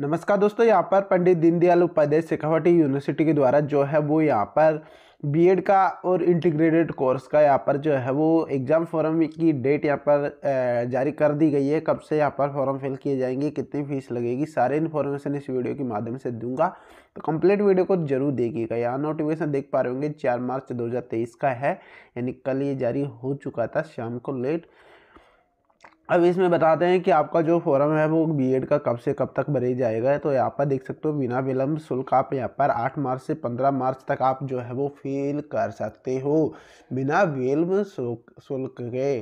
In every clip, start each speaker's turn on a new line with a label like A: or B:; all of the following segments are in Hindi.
A: नमस्कार दोस्तों यहाँ पर पंडित दीनदयाल उपाध्याय शेखावटी यूनिवर्सिटी के द्वारा जो है वो यहाँ पर बीएड का और इंटीग्रेटेड कोर्स का यहाँ पर जो है वो एग्ज़ाम फॉर्म की डेट यहाँ पर जारी कर दी गई है कब से यहाँ पर फॉर्म फिल किए जाएंगे कितनी फीस लगेगी सारे इन्फॉर्मेशन इस वीडियो के माध्यम से दूंगा तो कंप्लीट वीडियो को जरूर देखिएगा यहाँ नोटिफिकेशन देख पा रहे होंगे चार मार्च दो का है यानी कल ये जारी हो चुका था शाम को लेट अब इसमें बताते हैं कि आपका जो फॉर्म है वो बीएड का कब से कब तक भरे जाएगा तो यहाँ पर देख सकते हो बिना विलंब शुल्क आप यहाँ पर 8 मार्च से 15 मार्च तक आप जो है वो फिल कर सकते हो बिना विलंब शुल्क के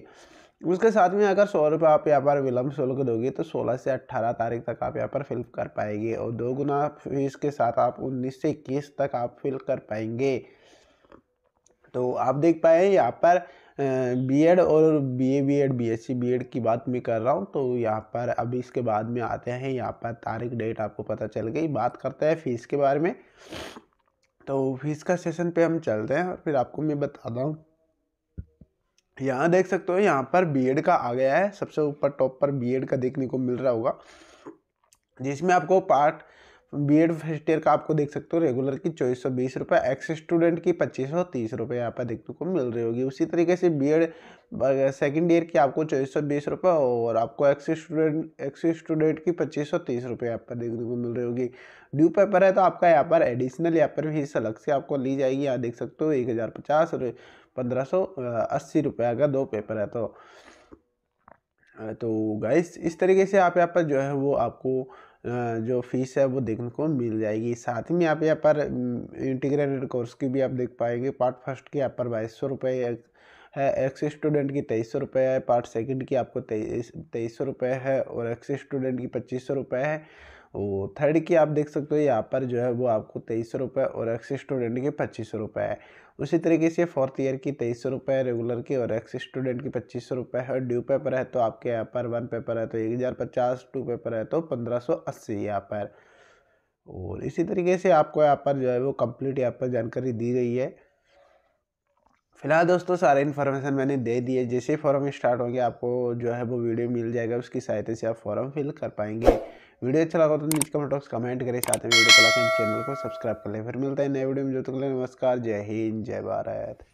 A: उसके साथ में अगर सौ रुपये आप यहाँ पर विलंब शुल्क दोगे तो 16 से 18 तारीख तक आप यहाँ पर फिल कर पाएंगे और दो गुना फीस के साथ आप उन्नीस से इक्कीस तक आप फिल कर पाएंगे तो आप देख पाए यहाँ पर बीएड और बीए बीएड बीएससी बीएड की बात मैं कर रहा हूँ तो यहाँ पर अभी इसके बाद में आते हैं यहाँ पर तारीख डेट आपको पता चल गई बात करते हैं फीस के बारे में तो फीस का सेशन पे हम चलते हैं और फिर आपको मैं बताता हूँ यहाँ देख सकते हो यहाँ पर एड का आ गया है सबसे ऊपर टॉप पर एड का देखने को मिल रहा होगा जिसमें आपको part B Ed first year का आपको देख सकते हो रेगुलर की चौबीस सौ बीस रुपये एक्स स्टूडेंट की पच्चीस सौ तीस रुपये यहाँ पर देखने को मिल रही होगी उसी तरीके से बी एड सेकेंड ईयर की आपको चौबीस सौ बीस रुपये और आपको एक्स स्टूडेंट एक्स स्टूडेंट की पच्चीस सौ तीस रुपये यहाँ पर देखने को मिल रही होगी ड्यू पेपर है तो आपका यहाँ पर एडिशनल यहाँ पर फीस अलग से आपको ली जाएगी यहाँ देख सकते हो एक हज़ार पचास पंद्रह सौ अस्सी रुपये का दो पेपर है तो तो गाइस इस तरीके से आप यहाँ पर जो है वो आपको जो फीस है वो देखने को मिल जाएगी साथ ही में आप यहाँ पर इंटीग्रेटेड कोर्स की भी आप देख पाएंगे पार्ट फर्स्ट की यहाँ पर बाईस सौ रुपये है एक्स स्टूडेंट की तेईस सौ रुपये है पार्ट सेकंड की आपको तेईस तेईस सौ रुपये है और एक्स स्टूडेंट की पच्चीस सौ रुपये है वो थर्ड की आप देख सकते हो यहाँ पर जो है वो आपको तेईस रुपये और एक्स स्टूडेंट की पच्चीस रुपये है उसी तरीके से फोर्थ ईयर की तेईस सौ रुपये रेगुलर की और एक्स स्टूडेंट की पच्चीस सौ रुपये है ड्यू पेपर है तो आपके यहाँ पर वन पेपर है तो एक हज़ार पचास टू पेपर है तो पंद्रह सौ अस्सी यहाँ पर और इसी तरीके से आपको यहाँ पर जो है वो कंप्लीट यहाँ पर जानकारी दी गई है फिलहाल दोस्तों सारे इन्फॉर्मेशन मैंने दे दिए जैसे फॉर्म स्टार्ट होंगे आपको जो है वो वीडियो मिल जाएगा उसकी सहायता से आप फॉर्म फिल कर पाएंगे वीडियो अच्छा लगा तो नीचे कमेंट बॉक्स कमेंट करें साथ में वीडियो को लाइक एंड चैनल को सब्सक्राइब कर लें फिर मिलता है नए वीडियो में जो तक तो नमस्कार जय हिंद जय भारत